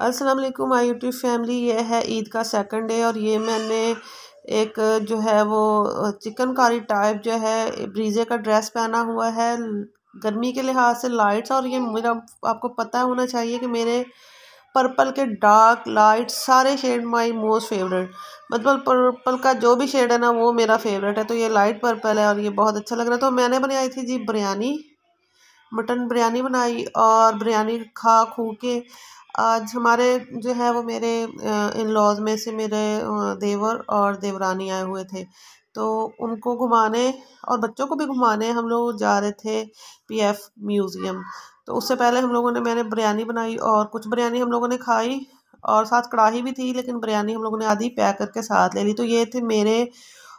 अस्सलाम वालेकुम my YouTube family ये है ईद का सेकंड डे और ये मैंने एक जो है वो चिकनकारी टाइप जो है ब्रीजे का ड्रेस पहना हुआ है गर्मी के लिहाज से लाइट्स और ये मेरा आपको पता होना चाहिए कि मेरे पर्पल के डार्क लाइट सारे शेड माय मोस्ट फेवरेट मतलब पर्पल का जो भी शेड है ना वो मेरा फेवरेट है तो ये लाइट पर्पल है और ये बहुत अच्छा लग रहा है तो मैंने बनाई थी जी बिरयानी मटन बिरयानी बनाई और बिरयानी खा खू के आज हमारे जो है वो मेरे इन लॉज में से मेरे देवर और देवरानी आए हुए थे तो उनको घुमाने और बच्चों को भी घुमाने हम लोग जा रहे थे पीएफ म्यूज़ियम तो उससे पहले हम लोगों ने मैंने बिरयानी बनाई और कुछ बिरयानी हम लोगों ने खाई और साथ कढ़ाई भी थी लेकिन बिरयानी हम लोगों ने आधी पैक करके साथ ले ली तो ये थे मेरे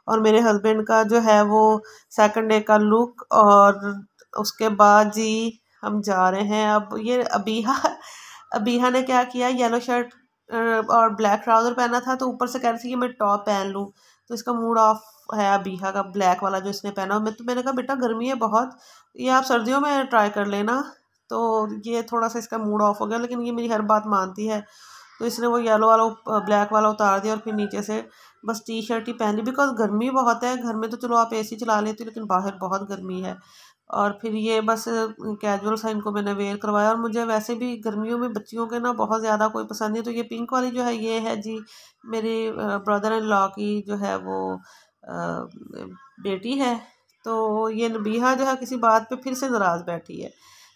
और मेरे हस्बैंड का जो है वो सेकंड डे का लुक और उसके बाद जी हम जा रहे हैं अब ये हाँ अब बीहा ने क्या किया येलो शर्ट uh, और ब्लैक ट्राउज़र पहना था तो ऊपर से कह रही थी कि मैं टॉप पहन लूँ तो इसका मूड ऑफ है अबीहा का ब्लैक वाला जो इसने पहना मैं तो मैंने कहा बेटा गर्मी है बहुत ये आप सर्दियों में ट्राई कर लेना तो ये थोड़ा सा इसका मूड ऑफ हो गया लेकिन ये मेरी हर बात मानती है तो इसने वो येलो वाला ब्लैक uh, वाला उतार दिया और फिर नीचे से बस टी शर्ट ही पहन ली बिकॉज गर्मी बहुत है घर में तो चलो आप एसी चला लेते हो लेकिन बाहर बहुत गर्मी है और फिर ये बस कैजुअल सा इनको मैंने वेयर करवाया और मुझे वैसे भी गर्मियों में बच्चियों के ना बहुत ज़्यादा कोई पसंद नहीं तो ये पिंक वाली जो है ये है जी मेरी ब्रदर इन लॉ की जो है वो बेटी है तो ये नबीहा जो है किसी बात पे फिर से नाराज़ बैठी है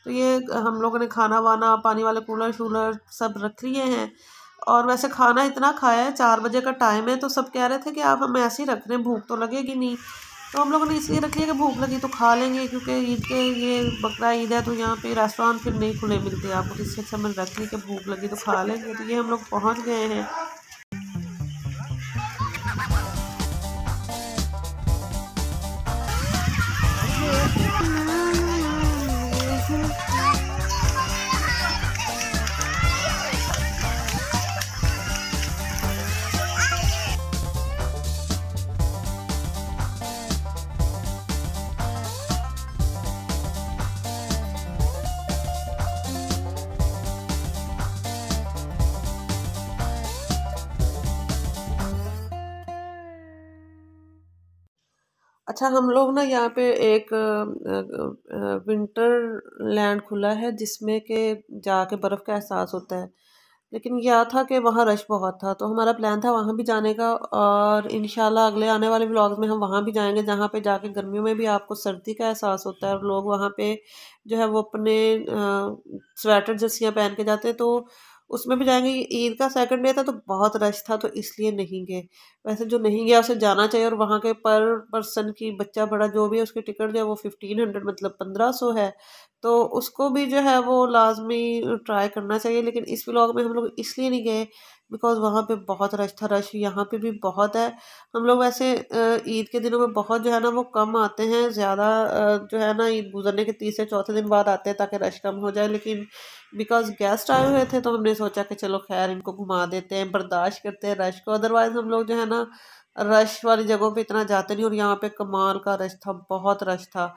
तो ये हम लोगों ने खाना वाना पानी वाले कूलर शूलर सब रख लिए हैं और वैसे खाना इतना खाया है चार बजे का टाइम है तो सब कह रहे थे कि आप हमें ऐसे ही रख रहे हैं भूख तो लगेगी नहीं तो हम लोगों ने इसलिए रख लिया कि भूख लगी तो खा लेंगे क्योंकि ईद के ये बकरा ईद है तो यहाँ पे रेस्टोरेंट फिर नहीं खुले मिलते आपको इससे अच्छा मैंने रख ली कि भूख लगी तो खा लेंगे तो ये हम लोग पहुँच गए हैं अच्छा हम लोग ना यहाँ पे एक विंटर लैंड खुला है जिसमें के जाके बर्फ़ का एहसास होता है लेकिन यह था कि वहाँ रश बहुत था तो हमारा प्लान था वहाँ भी जाने का और इन अगले आने वाले ब्लॉग्स में हम वहाँ भी जाएंगे जहाँ पे जाके गर्मियों में भी आपको सर्दी का एहसास होता है और लोग वहाँ पे जो है वो अपने स्वेटर जर्सियाँ पहन के जाते हैं तो उसमें भी जाएंगे ईद का सेकंड डे था तो बहुत रश था तो इसलिए नहीं गए वैसे जो नहीं गया उसे जाना चाहिए और वहाँ के पर पर्सन की बच्चा बड़ा जो भी है उसकी टिकट जो है वो फिफ्टीन हंड्रेड मतलब पंद्रह सौ है तो उसको भी जो है वो लाजमी ट्राई करना चाहिए लेकिन इस ब्लॉग में हम लोग इसलिए नहीं गए बिकॉज़ वहाँ पे बहुत रश था रश यहाँ पे भी बहुत है हम लोग वैसे ईद के दिनों में बहुत जो है ना वो कम आते हैं ज़्यादा जो है ना ईद गुजरने के तीसरे चौथे दिन बाद आते हैं ताकि रश कम हो जाए लेकिन बिकॉज़ गेस्ट आए हुए थे तो हमने सोचा कि चलो खैर इनको घुमा देते हैं बर्दाश्त करते हैं रश को अदरवाइज़ हम लोग जो है ना रश वाली जगहों पर इतना जाते नहीं और यहाँ पर कमाल का रश था बहुत रश था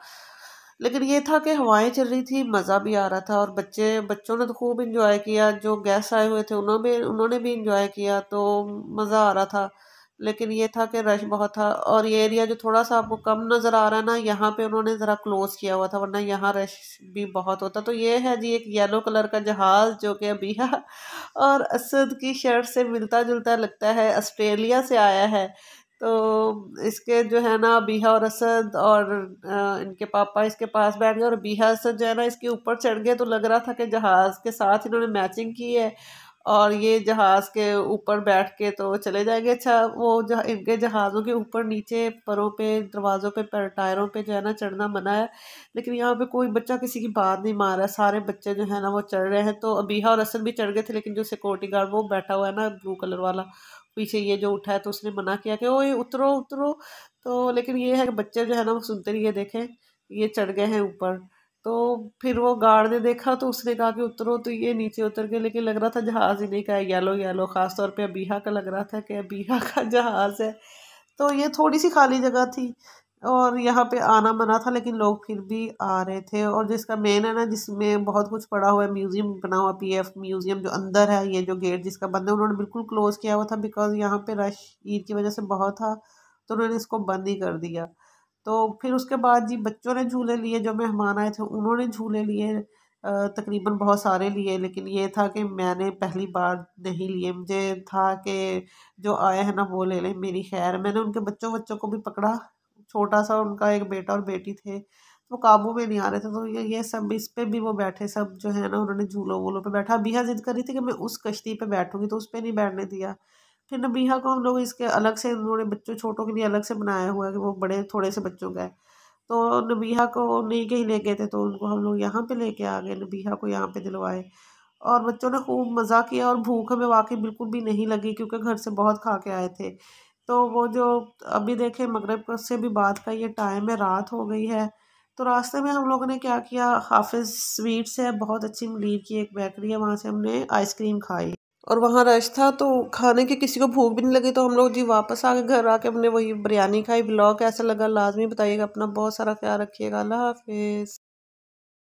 लेकिन ये था कि हवाएं चल रही थी मज़ा भी आ रहा था और बच्चे बच्चों ने तो खूब इन्जॉय किया जो गेस्ट आए हुए थे उन्होंने उन्होंने भी इंजॉय किया तो मज़ा आ रहा था लेकिन ये था कि रश बहुत था और ये एरिया जो थोड़ा सा आपको कम नज़र आ रहा है ना यहाँ पे उन्होंने ज़रा क्लोज़ किया हुआ था वरना यहाँ रश भी बहुत होता तो ये है जी एक येलो कलर का जहाज़ जो कि अभी है और असद की शर्ट से मिलता जुलता लगता है ऑस्ट्रेलिया से आया है तो इसके जो है ना बीहा और असद और इनके पापा इसके पास बैठ गए और बीहा असद जो है ना इसके ऊपर चढ़ गए तो लग रहा था कि जहाज़ के साथ इन्होंने मैचिंग की है और ये जहाज़ के ऊपर बैठ के तो चले जाएंगे अच्छा वो जहाँ इनके जहाज़ों के ऊपर नीचे परों पे दरवाज़ों पे पर टायरों पे जो है ना चढ़ना मना है लेकिन यहाँ पे कोई बच्चा किसी की बात नहीं मार रहा सारे बच्चे जो है ना वो चढ़ रहे हैं तो अबीहा और असल भी चढ़ गए थे लेकिन जो सिक्योरिटी गार्ड वो बैठा हुआ है ना ब्लू कलर वाला पीछे ये जो उठा है तो उसने मना किया कि ओए उतरो उतरो तो लेकिन ये है कि बच्चे जो है ना वो सुनते नहीं है देखें ये चढ़ गए हैं ऊपर तो फिर वो गार्ड ने देखा तो उसने कहा कि उतरो तो ये नीचे उतर गए लेकिन लग रहा था जहाज़ ही नहीं कहा येलो येलो ख़ास तौर पे अबीहा का लग रहा था कि अबीहा का जहाज़ है तो ये थोड़ी सी खाली जगह थी और यहाँ पे आना मना था लेकिन लोग फिर भी आ रहे थे और जिसका मेन है ना जिसमें बहुत कुछ पड़ा हुआ है म्यूज़ियम बना हुआ पीएफ म्यूज़ियम जो अंदर है ये जो गेट जिसका बंद है उन्होंने बिल्कुल क्लोज़ किया हुआ था बिकॉज़ यहाँ पे रश ईद की वजह से बहुत था तो उन्होंने इसको बंद ही कर दिया तो फिर उसके बाद जी बच्चों ने झूले लिए जो मेहमान आए थे उन्होंने झूले लिए तकरीबन बहुत सारे लिए लेकिन ये था कि मैंने पहली बार नहीं लिए मुझे था कि जो आए हैं ना वो ले लें मेरी खैर मैंने उनके बच्चों बच्चों को भी पकड़ा छोटा सा उनका एक बेटा और बेटी थे तो वो काबू में नहीं आ रहे थे तो ये ये सब इस पर भी वो बैठे सब जो है ना उन्होंने झूलों वूलों पे बैठा बीहा जिद करी थी कि मैं उस कश्ती पे बैठूंगी तो उस पर नहीं बैठने दिया फिर नबीहा को हम लोग इसके अलग से उन्होंने बच्चों छोटों के लिए अलग से बनाया हुआ है कि वो बड़े थोड़े से बच्चों का तो नबीहा को नहीं कहीं ले गए थे तो उनको हम लोग यहाँ पर लेके आ गए नबीहा को यहाँ पर दिलवाए और बच्चों ने खूब मज़ा किया और भूख हमें वाकई बिल्कुल भी नहीं लगी क्योंकि घर से बहुत खा के आए थे तो वो जो अभी देखें मगरब से भी बात का ये टाइम है रात हो गई है तो रास्ते में हम लोगों ने क्या किया हाफिज़ स्वीट्स है बहुत अच्छी मलीर की एक बेकरी है वहाँ से हमने आइसक्रीम खाई और वहाँ रश था तो खाने की किसी को भूख भी नहीं लगी तो हम लोग जी वापस आके घर आके हमने वही बिरयानी खाई ब्लॉग कैसा लगा लाजमी बताइएगा अपना बहुत सारा ख्याल रखिएगा अल्लाह हाफिज़